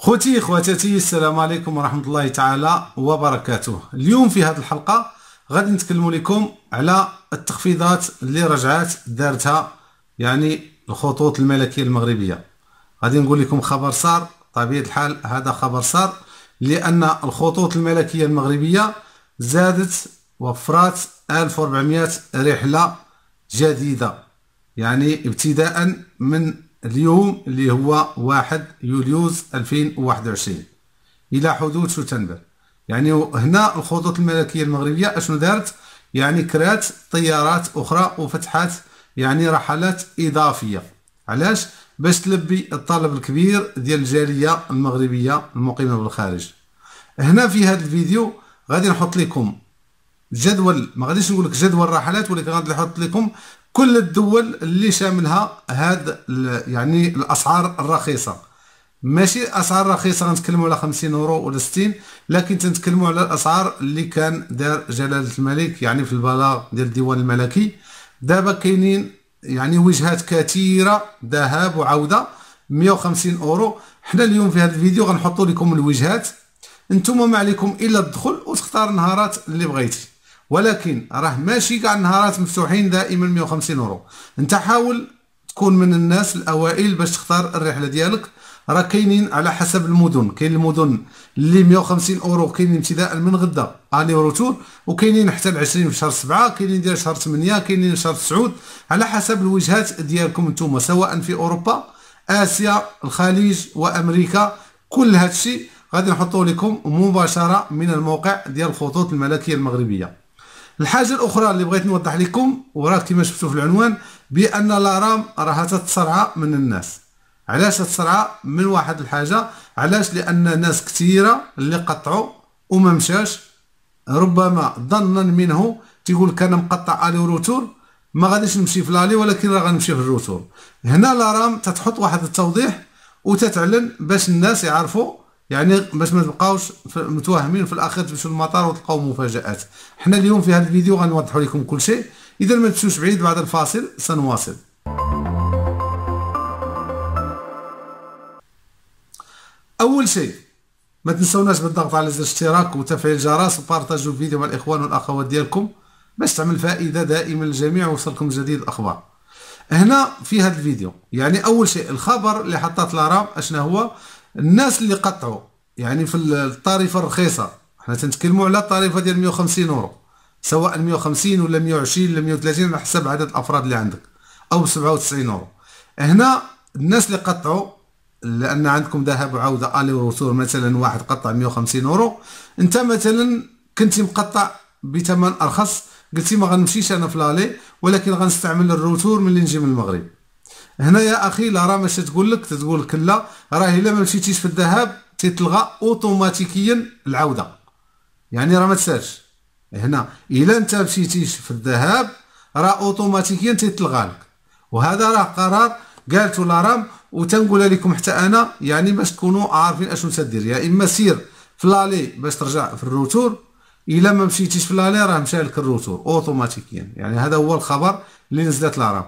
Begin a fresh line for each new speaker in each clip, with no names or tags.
خوتي خواتاتي السلام عليكم ورحمه الله تعالى وبركاته اليوم في هذه الحلقه غادي نتكلموا لكم على التخفيضات اللي رجعات دارتها يعني الخطوط الملكيه المغربيه غادي نقول لكم خبر صار طبيعه الحال هذا خبر صار لان الخطوط الملكيه المغربيه زادت وفرات 1400 رحله جديده يعني ابتداء من اليوم اللي هو 1 يوليوز 2021 الى حدود شتنبر يعني هنا الخطوط الملكيه المغربيه اشنو دارت يعني كرات طيارات اخرى وفتحات يعني رحلات اضافيه علاش باش تلبي الطلب الكبير ديال الجاليه المغربيه المقيمه بالخارج هنا في هذا الفيديو غادي نحط لكم جدول ما غاديش نقول لك جدول الرحلات ولكن غادي نحط لكم كل الدول اللي شاملها هاد يعني الاسعار الرخيصه ماشي اسعار رخيصه غنتكلموا على 50 اورو ولا 60 لكن تنتكلموا على الاسعار اللي كان دار جلاله الملك يعني في البلاغ ديال الديوان الملكي دابا كاينين يعني وجهات كثيره ذهاب وعوده 150 اورو حنا اليوم في هذا الفيديو غنحطوا لكم الوجهات انتم ما عليكم الا الدخول وتختار النهارات اللي بغيتي ولكن راه ماشي كاع النهارات مفتوحين دائما 150 اورو انت حاول تكون من الناس الاوائل باش تختار الرحله ديالك راه كاينين على حسب المدن كاين المدن اللي 150 اورو كاينين ابتداء من غدا الي روتور وكاينين حتى ل 20 في شهر 7 كاينين ديال شهر 8 كاينين شهر 9 على حسب الوجهات ديالكم نتوما سواء في اوروبا اسيا الخليج وامريكا كل هادشي غادي نحطوه لكم مباشره من الموقع ديال الخطوط الملكيه المغربيه الحاجه الاخرى اللي بغيت نوضح لكم وراه كما شفتوا في العنوان بان لارام راها تتسرع من الناس علاش تتسرع من واحد الحاجه علاش لان ناس كثيره اللي قطعوا وما مشاش ربما ظنا منه تيقول كان انا مقطع الي روتور ما غاديش نمشي في لالي ولكن راه غنمشي في الروتور هنا لارام تتحط واحد التوضيح وتتعلن باش الناس يعرفوا يعني باش ما تبقاوش متوهمين في الاخر تمشيو للمطار وتلقاو مفاجات حنا اليوم في هذا الفيديو غنوضح لكم كل شيء اذا ما تمشوش بعيد بعد الفاصل سنواصل اول شيء ما تنسوناش بالضغط على زر الاشتراك وتفعيل الجرس وبارطاجوا الفيديو مع الاخوان والاخوات ديالكم باش تعمل فائده دائما للجميع ويوصلكم جديد الاخبار هنا في هذا الفيديو يعني اول شيء الخبر اللي حطات لارام اشنا هو الناس اللي قطعوا يعني في الطريفه الرخيصه حنا تنتكلموا على الطريفه ديال 150 اورو سواء 150 ولا 120 ولا 130 على حسب عدد الافراد اللي عندك او 97 اورو هنا الناس اللي قطعوا لان عندكم ذهب وعوده الي وروتور مثلا واحد قطع 150 اورو انت مثلا كنتي مقطع بثمن ارخص قلتي ما غنمشيش انا في لالي ولكن غنستعمل الروتور ملي نجي من المغرب هنا يا اخي لا راه ماشي تقول لك تقول لك لا راه الا ما مشيتيش في الذهاب تتلغى اوتوماتيكيا العوده يعني راه ما تسالش هنا الا انت مشيتيش في الذهاب راه اوتوماتيكيا تتلغى لك وهذا راه قرار قالته لارام وتنقولها لكم حتى انا يعني باش تكونوا عارفين اشنو تدير يا يعني اما سير في لالي باش ترجع في الروتور الا ما مشيتيش في لالي راه مشى لك الروتور اوتوماتيكيا يعني هذا هو الخبر اللي نزلت لارام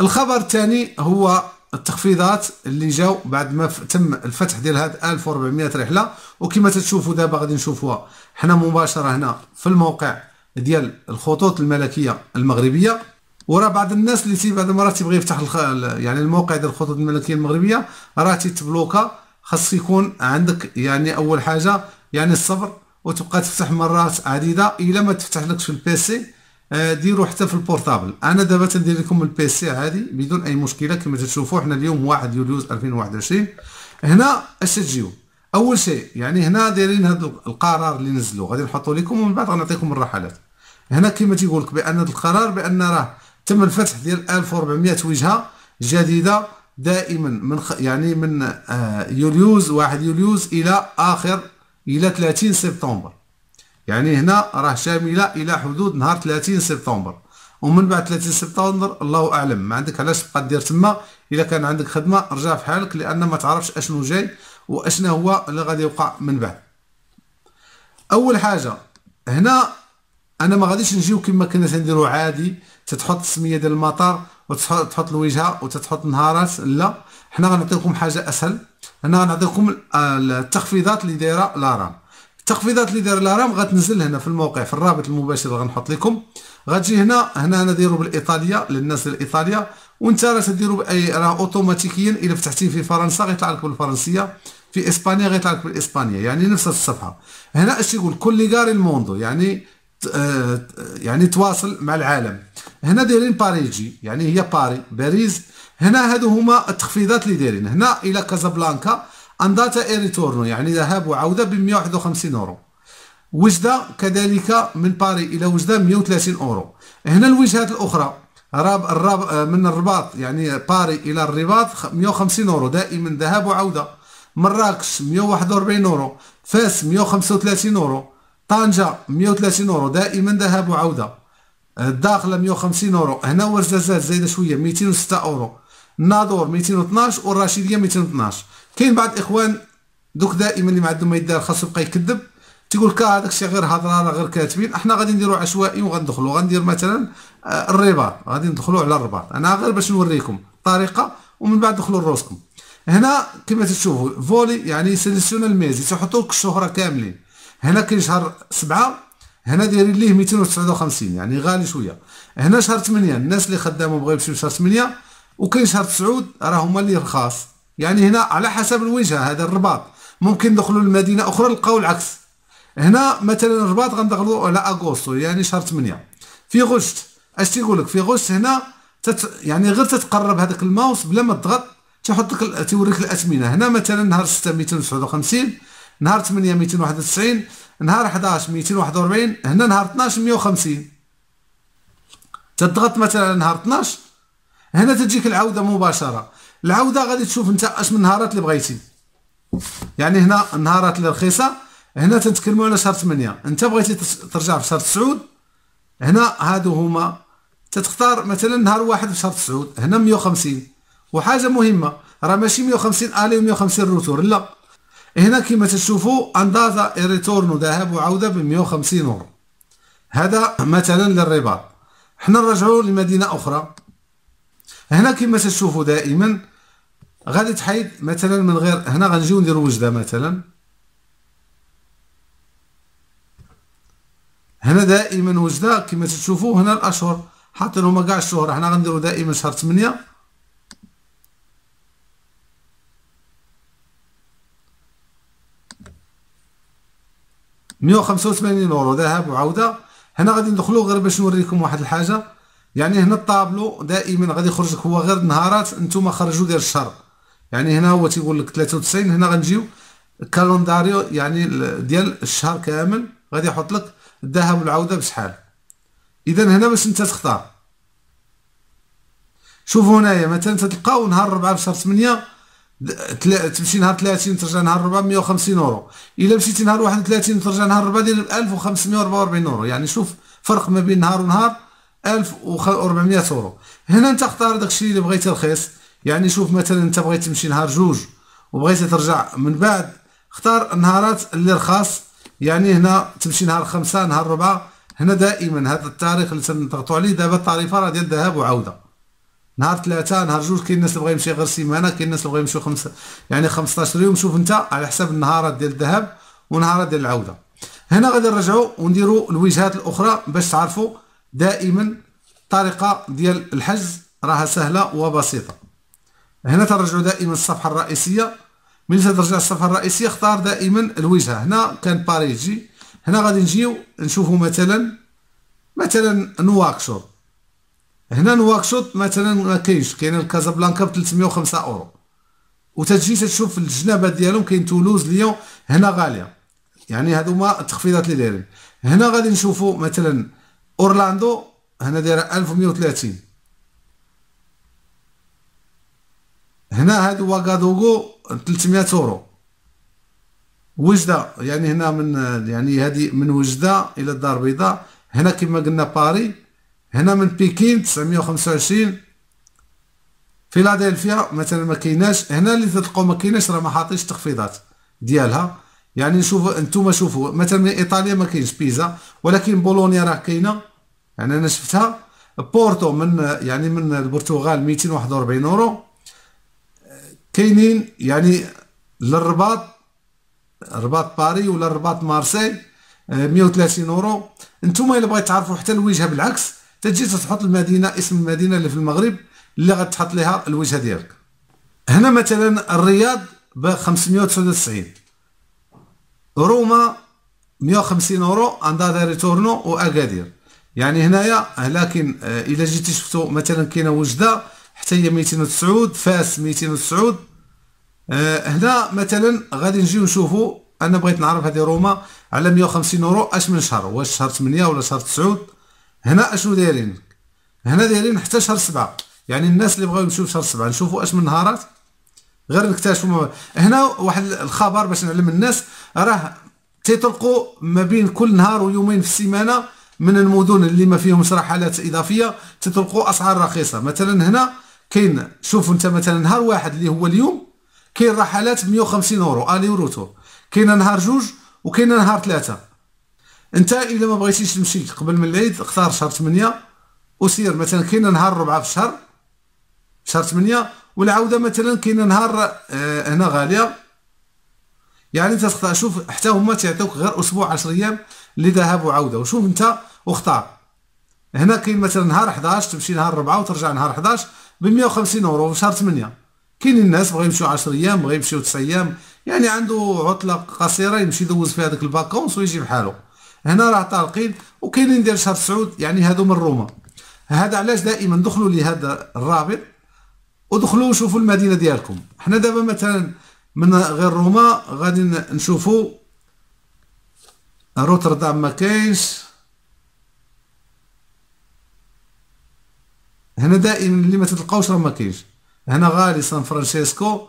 الخبر الثاني هو التخفيضات اللي جاو بعد ما تم الفتح ديال هاد 1400 رحله وكما تشوفوا دابا غادي نشوفوها حنا مباشره هنا في الموقع ديال الخطوط الملكيه المغربيه وراه بعض الناس اللي تي بعض المرات تيبغي يفتح يعني الموقع ديال الخطوط الملكيه المغربيه راه تيتبلوكا خاص يكون عندك يعني اول حاجه يعني الصبر وتبقى تفتح مرات عديده الا ما تفتح لكش في البيسي آه، ديروا حتى في البورتابل انا دابا تندير لكم البيسي هذه بدون اي مشكله كما تشوفوا حنا اليوم 1 يوليوز 2021 هنا اش تجيو اول شيء يعني هنا دايرين هذا القرار اللي نزلوه غادي نحطوا لكم ومن بعد غنعطيكم الرحلات هنا كما تيقول لك بان هذا القرار بان راه تم الفتح ديال 1400 وجهه جديده دائما من خ... يعني من آه يوليوز 1 يوليوز الى اخر الى 30 سبتمبر يعني هنا راه شامله الى حدود نهار 30 سبتمبر ومن بعد 30 سبتمبر الله اعلم ما عندك علاش تبقى دير تما الا كان عندك خدمه رجع في حالك لان ما تعرفش اشنو جاي واشنا هو اللي غادي يوقع من بعد اول حاجه هنا انا ما غاديش نجيو كما كنا تنديرو عادي تتحط السميه ديال المطار وتحط الوجهه وتتحط النهارات لا حنا غنعطيكم حاجه اسهل هنا غنعطيكم التخفيضات اللي دايره لارام التخفيضات اللي داير لارام غتنزل هنا في الموقع في الرابط المباشر اللي غنحط لكم غتجي هنا هنا انا دايرو بالايطاليا للناس الايطاليا وانت راه تديرو باي راه اوتوماتيكيا الا فتحتيه في فرنسا غيطلع لك بالفرنسيه في اسبانيا غيطلع لك بالاسبانيه يعني نفس الصفحه هنا اش يقول كل غار الموندو يعني آه، يعني تواصل مع العالم هنا دايرين باريجي يعني هي باري باريس هنا هادو هما التخفيضات اللي دايرين هنا الى كازابلانكا انداتا ريتورنو يعني ذهاب وعوده ب 151 اورو وجده كذلك من باري الى وجده 130 اورو هنا الوجهات الاخرى راب الراب من الرباط يعني باري الى الرباط 150 اورو دائما ذهاب وعوده مراكش 141 اورو فاس 135 اورو طنجه 130 اورو دائما ذهاب وعوده الداخله 150 اورو هنا ورزازات زايده شويه 206 اورو ناظور 212 والرشيديه 212 كاين بعض الاخوان دوك دائما اللي ما عندهم ما يدار خاصو يبقى يكذب تيقول كا هذاك الشيء غير هضره راه غير كاتبين احنا غادي نديرو عشوائي وغندخلو غندير مثلا آه، الرباط غادي ندخلو على الرباط انا غير باش نوريكم الطريقه ومن بعد دخلوا لروسكم هنا كما تشوفوا فولي يعني سيليسيونال ميزي تحطوا لك الشهره كاملين هنا كاين شهر سبعة هنا دايرين ليه 259 يعني غالي شويه هنا شهر 8 الناس اللي خدامه بغا يمشيو شهر 8 وكاين شهر تسعود راه هما اللي رخاص يعني هنا على حسب الوجهه هذا الرباط ممكن ندخلوا لمدينه اخرى نلقاو العكس هنا مثلا الرباط غندخلوا على اغوستو يعني شهر 8 في غشت اش تيقول لك في غشت هنا تت يعني غير تتقرب هذاك الماوس بلا ما تضغط تحط لك توريك الاثمنه هنا مثلا نهار 6 259 نهار 8 291 نهار 11 241 هنا نهار 12 150 تضغط مثلا نهار 12 هنا تجيك العوده مباشره العوده غادي تشوف انت اش من النهارات اللي بغيتي يعني هنا النهارات اللي رخيصه هنا تنتكلموا على شهر 8 انت بغيتي ترجع في شهر 9 هنا هادو هما تتختار مثلا نهار واحد في شهر 9 هنا 150 وحاجه مهمه راه ماشي 150 الي و150 روتور لا هنا كما تشوفوا اندازا ريتورن ذهب وعوده ب 150 يورو هذا مثلا للرباط حنا نرجعوا لمدينه اخرى هنا كما تشوفوا دائما غادي تحيد مثلا من غير هنا غنجيو نديرو وجده مثلا هنا دائما وجده كما تشوفوا هنا الاشهر حاطين هما كاع الشهور حنا غنديرو دائما شهر 8 185 يورو ذهب وعوده هنا غادي ندخلو غير باش نوريكم واحد الحاجه يعني هنا الطابلو دائما غادي يخرج لك هو غير النهارات نتوما خرجوا ديال الشهر يعني هنا هو تيقول لك 93 هنا غنجيو الكالونداريو يعني ديال الشهر كامل غادي يحط لك الذهب والعوده بشحال اذا هنا باش انت تختار شوفوا هنايا مثلا تلقاو نهار 4 في شهر 8 تمشي نهار 30 ترجع نهار 4 150 يورو الا مشيتي نهار 31 ترجع نهار 4 ديال 1544 يورو يعني شوف فرق ما بين نهار ونهار 1400 يورو هنا انت اختار داكشي اللي بغيتي رخيص يعني شوف مثلا انت بغيتي تمشي نهار جوج وبغيتي ترجع من بعد اختار النهارات اللي رخاص يعني هنا تمشي نهار خمسة نهار ربعة هنا دائما هذا التاريخ اللي تنضغطوا عليه دابا الطريفه راه ديال الذهاب وعوده نهار ثلاثة نهار جوج كاين الناس اللي بغا يمشي غير سيمانه كاين الناس اللي بغا يمشيو خمسة يعني 15 يوم شوف انت على حساب النهارات ديال الذهاب ونهارات ديال العوده هنا غادي نرجعوا ونديروا الوجهات الاخرى باش تعرفوا دائما الطريقه ديال الحجز راها سهله وبسيطه هنا ترجعوا دائما الصفحه الرئيسيه ملي ترجع الصفحه الرئيسيه اختار دائما الوجهه هنا كان باريجي هنا غادي نجيو نشوفوا مثلا مثلا نواكشوط هنا نواكشوط مثلا ما كاينش كاين الكازابلانكا ب 305 اورو وتجي تشوف الجنابه ديالهم كاين تولوز ليون هنا غاليه يعني هادو هما التخفيضات اللي دايرين هنا غادي نشوفوا مثلا اورلاندو هنا دايره 1130 هنا هاد واغادوغو 300 اورو وجده يعني هنا من يعني هذه من وجده الى الدار البيضاء هنا كما قلنا باري هنا من بكين 925 فيلادلفيا مثلا ما كايناش هنا اللي تلقاو ما كايناش راه ما حاطينش تخفيضات ديالها يعني نشوف انتم شوفوا مثلا ايطاليا ما كاينش بيزا ولكن بولونيا راه كاينه يعني انا شفتها بورتو من يعني من البرتغال 241 اورو كاينين يعني للرباط رباط باري ولا رباط مارسي 130 اورو انتم الا بغيت تعرفوا حتى الوجهه بالعكس تجي تحط المدينه اسم المدينه اللي في المغرب اللي غتحط لها الوجهه ديالك هنا مثلا الرياض ب 599 روما 150 اورو عندها داري تورنو واكادير يعني هنايا لكن آه، الا جيتي شفتو مثلا كاينه وجده حتى هي 209 فاس 209 آه، هنا مثلا غادي نجيو نشوفو انا بغيت نعرف هذه روما على 150 اورو اش من شهر واش شهر 8 ولا شهر 9 هنا اشنو دايرين هنا دايرين حتى شهر 7 يعني الناس اللي بغاو يمشيو شهر 7 نشوفو اش من نهارات غير نكتشفوا هنا واحد الخبر باش نعلم الناس راه تيطلقوا ما بين كل نهار ويومين في السيمانه من المدن اللي ما فيهم حالات اضافيه تطلقوا اسعار رخيصه مثلا هنا كاين شوف انت مثلا نهار واحد اللي هو اليوم كاين رحلات 150 اورو الي وروتور كاين نهار جوج وكاين نهار ثلاثه انت الا ما بغيتيش تمشي قبل من العيد اختار شهر 8 وسير مثلا كاين نهار ربعه في الشهر شهر 8 والعوده مثلا كاين نهار آه، هنا غاليه يعني انت تختار شوف حتى هما تيعطيوك غير اسبوع 10 ايام لذهاب وعوده وشوف انت واختار هنا كاين مثلا نهار 11 تمشي نهار 4 وترجع نهار 11 ب 150 اورو في شهر 8 كاين الناس بغاو يمشيو 10 ايام بغاو يمشيو 9 ايام يعني عنده عطله قصيره يمشي يدوز فيها هذاك الباكونس ويجي بحالو هنا راه طالقين وكاينين ديال شهر تسعود يعني هادو من روما هذا علاش دائما دخلوا لهذا الرابط ودخلوا وشوفوا المدينه ديالكم حنا دابا مثلا من غير روما غادي نشوفوا روتردام ما كاينش هنا دائما اللي ما تلقاوش راه ما كاينش هنا غالي سان فرانسيسكو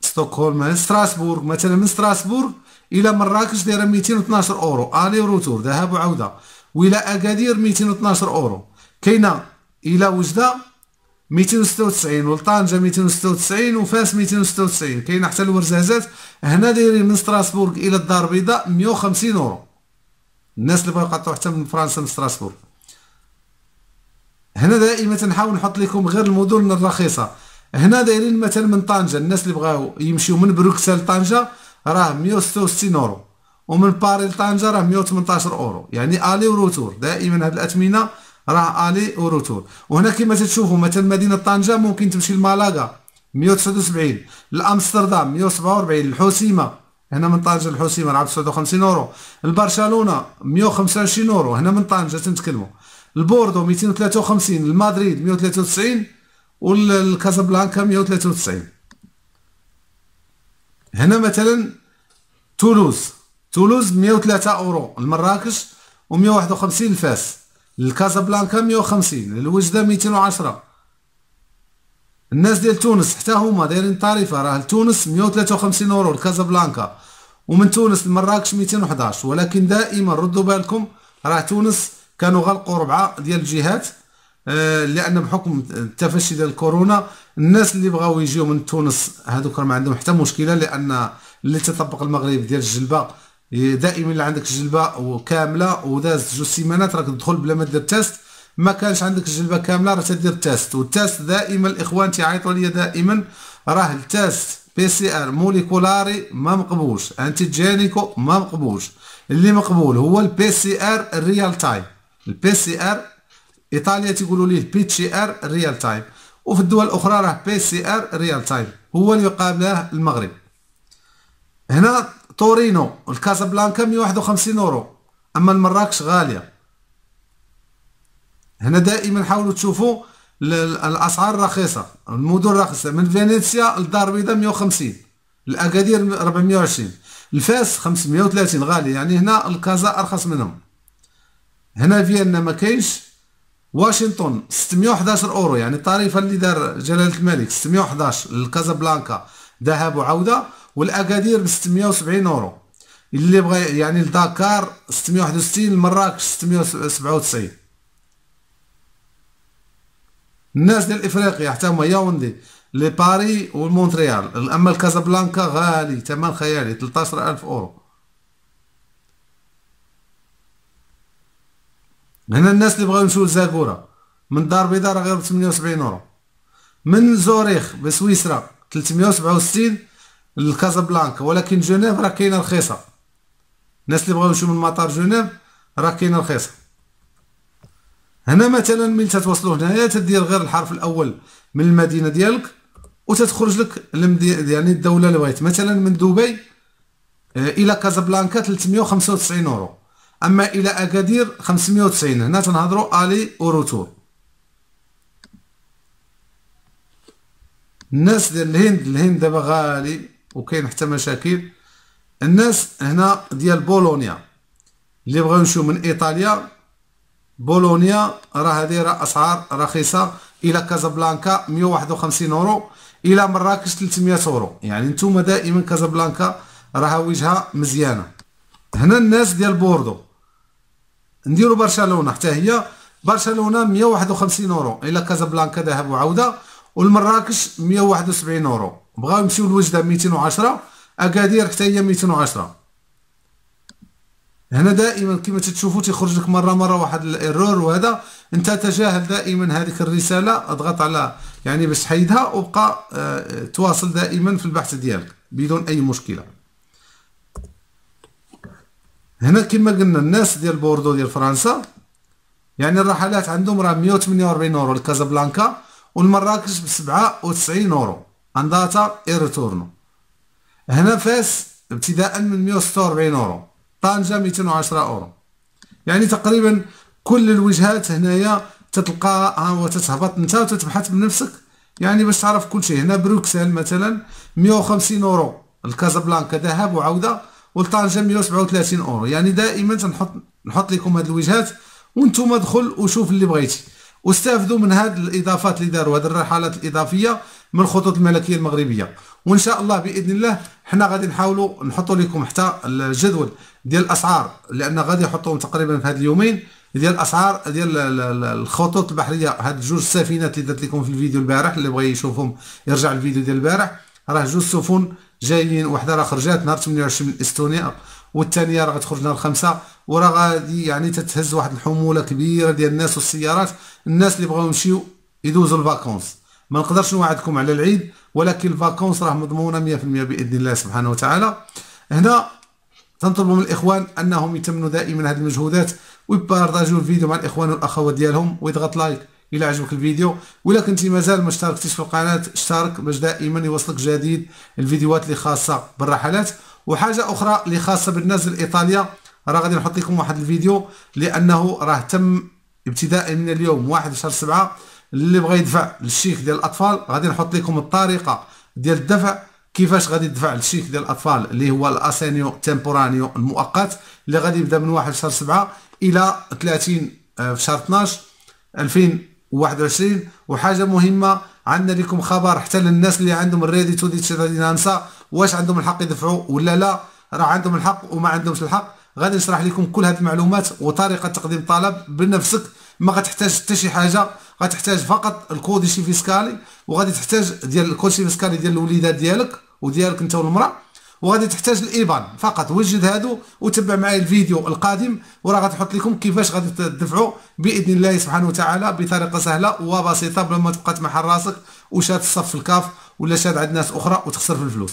ستوكهولم ستراسبورغ مثلا من ستراسبورغ الى مراكش دايره 212 اورو الي روتور ذهاب وعوده الى اكادير 212 اورو كاينه الى وجده 296 ولطنجه 296 وفاس 296 كاينه حتى الورزازات هنا دايرين من ستراسبورغ الى الدار البيضاء 150 اورو الناس اللي بغاو يقطعوا حتى من فرنسا من ستراسبورغ هنا دائما تنحاول نحط لكم غير المدن الرخيصه هنا دايرين مثلا من طنجه الناس اللي بغاو يمشيو من بروكسل لطنجه راه 166 اورو ومن باري لطنجه راه 118 اورو يعني الي وروتور دائما هاد الاثمنه راه الي وروتور وهنا كما تشوفوا مثلا مدينه طنجه ممكن تمشي لمالاغا 179 لامستردام 147 الحسيمه هنا من طنجه الحسيمه وخمسين اورو لبرشلونه 125 اورو هنا من طنجه تنتكلمو البوردو 253 المدريد 193 والكازابلانكا 193 هنا مثلا تولوز تولوز 103 اورو لمراكش و151 لفاس لكازابلانكا 150 ميتين 210 الناس ديال تونس حتى هما دايرين طريفه راه لتونس 153 اورو لكازابلانكا ومن تونس لمراكش 211 ولكن دائما ردوا بالكم راه تونس كانوا غلقوا ربعه ديال الجهات آه لان بحكم التفشي ديال الكورونا الناس اللي بغاو يجيو من تونس هذوك ما عندهم حتى مشكله لان اللي تطبق المغرب ديال الجلبه إيه، دائما اللي عندك جلبه كامله وداز جوج سيمانات راك تدخل بلا ما دير تيست ما كانش عندك جلبه كامله راه تدير تيست والتيست دائما الاخوان تيعيطوا لي دائما راه التيست بي سي ار موليكولاري ما مقبولش انتيجينيكو ما مقبولش اللي مقبول هو البي سي ار الريال تايم البي سي ار ايطاليا تيقولوا ليه بي تي ار ريال تايم وفي الدول الاخرى راه بي سي ار ريال تايم هو اللي يقابله المغرب هنا تورينو والكازابلانكا 151 اورو اما المراكش غاليه هنا دائما حاولوا تشوفوا الاسعار رخيصه المدن رخيصه من فينيسيا للدار البيضاء 150 الاكادير 420 الفاس 530 غالي يعني هنا الكازا ارخص منهم هنا فيينا ما كاينش واشنطن 611 اورو يعني الطريفه اللي دار جلاله الملك 611 للكازابلانكا ذهاب وعوده والاكادير ب 670 اورو اللي بغى يعني لدكار 661 لمراكش 697 الناس ديال افريقيا حتى هما ياوندي لي باري ومونتريال اما الكازابلانكا غالي ثمن خيالي 13000 اورو هنا الناس اللي بغاو يمشيو لزاكورا من دار بيضاء راه غير 78 اورو من زوريخ بسويسرا 367 لكازابلانكا ولكن جنيف راه كاينه رخيصه الناس اللي بغاو يمشيو من مطار جنيف راه كاينه رخيصه هنا مثلا ملي تتوصلوا هنايا تدير غير الحرف الاول من المدينه ديالك وتتخرج لك يعني الدوله اللي بغيت مثلا من دبي آه، الى كازابلانكا 395 اورو اما الى اكادير 590 هنا تنهضروا الي وروتور الناس ديال الهند الهند دابا غالي وكاين حتى مشاكل الناس هنا ديال بولونيا اللي بغاو يمشيو من ايطاليا بولونيا راه هذه راه اسعار رخيصه الى كازابلانكا 151 اورو الى مراكش 300 اورو يعني نتوما دائما كازابلانكا راها وجهه مزيانه هنا الناس ديال بوردو نديرو برشلونه حتى هي برشلونه 151 اورو الى كازابلانكا ذهب وعوده والمراكش 171 اورو بغاو يمشيو لوجده 210 اكادير حتى هي 210 هنا دائما كما تتشوفو تيخرج لك مره مره واحد الايرور وهذا انت تجاهل دائما هذيك الرساله اضغط على يعني باش تحيدها وبقى اه تواصل دائما في البحث ديالك بدون اي مشكله هنا كما قلنا الناس ديال بوردو ديال فرنسا يعني الرحلات عندهم راه 148 اورو لكازابلانكا والمراكش ب 97 اورو انداتا ايرتورنو هنا فاس ابتداء من 146 اورو طنجه 210 اورو يعني تقريبا كل الوجهات هنايا تتلقاها وتتهبط انت وتتبحث بنفسك يعني باش تعرف كل شيء هنا بروكسل مثلا 150 اورو لكازابلانكا ذهب وعوده والطنجه 137 اورو يعني دائما تنحط نحط لكم هذه الوجهات وانتم دخل وشوف اللي بغيتي واستافدوا من هذه الاضافات اللي داروا هذه الرحلات الاضافيه من الخطوط الملكيه المغربيه وان شاء الله باذن الله حنا غادي نحاولوا نحطوا لكم حتى الجدول ديال الاسعار لان غادي يحطوهم تقريبا في هذه اليومين ديال الاسعار ديال الخطوط البحريه هاد جوج السفينات اللي درت لكم في الفيديو البارح اللي بغى يشوفهم يرجع الفيديو ديال البارح راه جوج سفن جايين وحده راه خرجات نهار 28 من استونيا والثانيه راه غتخرج نهار الخمسه وراه غادي يعني تتهز واحد الحموله كبيره ديال الناس والسيارات الناس اللي بغاو يمشيو يدوزوا الفاكونس ما نقدرش نوعدكم على العيد ولكن الفاكونس راه مضمونه 100% باذن الله سبحانه وتعالى هنا تنطلبوا من الاخوان انهم يتمنوا دائما هذه المجهودات ويبارطاجيو الفيديو مع الاخوان والاخوات ديالهم ويضغط لايك الى عجبك الفيديو ولا كنتي مازال ما اشتركتيش في القناه اشترك باش دائما يوصلك جديد الفيديوهات اللي خاصه بالرحلات وحاجه اخرى اللي خاصه بالناس الايطاليا راه غادي نحط لكم واحد الفيديو لانه راه تم ابتداء من اليوم 1 شهر 7 اللي بغى يدفع للشيك ديال الاطفال غادي نحط لكم الطريقه ديال الدفع كيفاش غادي تدفع للشيك ديال الاطفال اللي هو الاسينيو تيمبورانيو المؤقت اللي غادي يبدا من واحد شهر 7 الى 30 آه، في شهر 12 2021 وحاجه مهمه عندنا لكم خبر حتى للناس اللي عندهم الريدي تو دي غادي ننسى واش عندهم الحق يدفعوا ولا لا راه عندهم الحق وما عندهمش الحق غادي نشرح لكم كل هذه المعلومات وطريقه تقديم طلب بنفسك ما غتحتاج حتى شي حاجه غتحتاج فقط شي فيسكالي وغادي تحتاج ديال شي فيسكالي ديال الوليدات ديالك وديالك انت والمراه وغادي تحتاج الايبان فقط وجد هادو وتبع معايا الفيديو القادم وراه غتحط لكم كيفاش غادي تدفعوا باذن الله سبحانه وتعالى بطريقه سهله وبسيطه بلا ما تبقى تمحل راسك وشاد الصف في الكاف ولا شاد عند ناس اخرى وتخسر في الفلوس